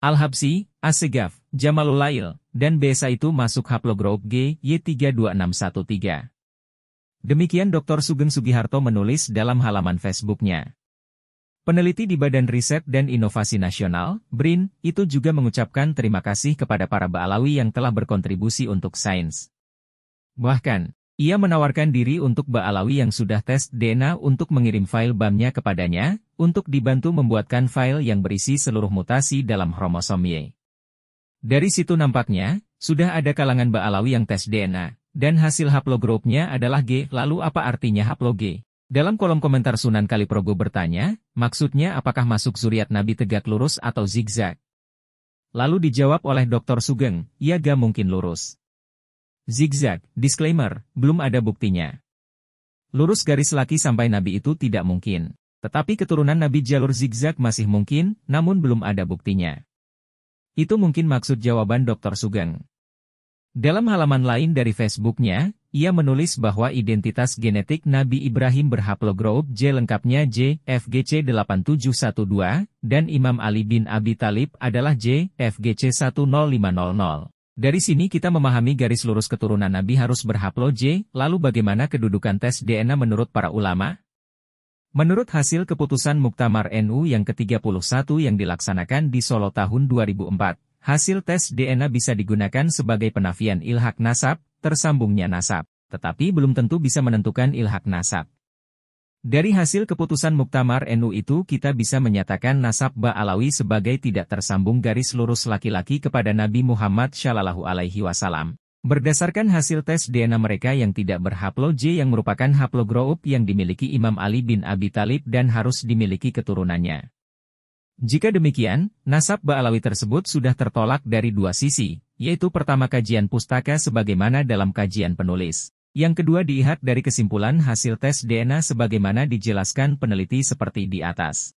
Al-Habsi, Asegaf, Jamalul Lail, dan Besa itu masuk haplogroup G Y32613. Demikian Dr. Sugeng Sugiharto menulis dalam halaman Facebooknya. Peneliti di Badan Riset dan Inovasi Nasional, BRIN, itu juga mengucapkan terima kasih kepada para Baalawi yang telah berkontribusi untuk sains. Bahkan, ia menawarkan diri untuk Baalawi yang sudah tes DNA untuk mengirim file BAM-nya kepadanya, untuk dibantu membuatkan file yang berisi seluruh mutasi dalam kromosom Y. Dari situ nampaknya, sudah ada kalangan Baalawi yang tes DNA, dan hasil haplogroupnya adalah G, lalu apa artinya haplog G? Dalam kolom komentar Sunan Kaliprogo bertanya, maksudnya apakah masuk zuriat Nabi tegak lurus atau zigzag? Lalu dijawab oleh Dr. Sugeng, ya gak mungkin lurus. Zigzag, disclaimer, belum ada buktinya. Lurus garis laki sampai Nabi itu tidak mungkin. Tetapi keturunan Nabi jalur zigzag masih mungkin, namun belum ada buktinya. Itu mungkin maksud jawaban Dr. Sugeng. Dalam halaman lain dari Facebooknya, ia menulis bahwa identitas genetik Nabi Ibrahim berhaplogroup J lengkapnya jfgc 8712, dan Imam Ali bin Abi Talib adalah jfgc 10500. Dari sini kita memahami garis lurus keturunan Nabi harus berhaplo J, lalu bagaimana kedudukan tes DNA menurut para ulama? Menurut hasil keputusan Muktamar NU yang ke-31 yang dilaksanakan di Solo tahun 2004, hasil tes DNA bisa digunakan sebagai penafian ilhak nasab, tersambungnya nasab, tetapi belum tentu bisa menentukan ilhak nasab. Dari hasil keputusan Muktamar NU itu kita bisa menyatakan nasab Ba'alawi sebagai tidak tersambung garis lurus laki-laki kepada Nabi Muhammad Shallallahu Alaihi Wasallam. Berdasarkan hasil tes DNA mereka yang tidak berhaplo J yang merupakan haplogroup yang dimiliki Imam Ali bin Abi Talib dan harus dimiliki keturunannya. Jika demikian, nasab Ba'alawi tersebut sudah tertolak dari dua sisi, yaitu pertama kajian pustaka sebagaimana dalam kajian penulis. Yang kedua dilihat dari kesimpulan hasil tes DNA sebagaimana dijelaskan peneliti seperti di atas.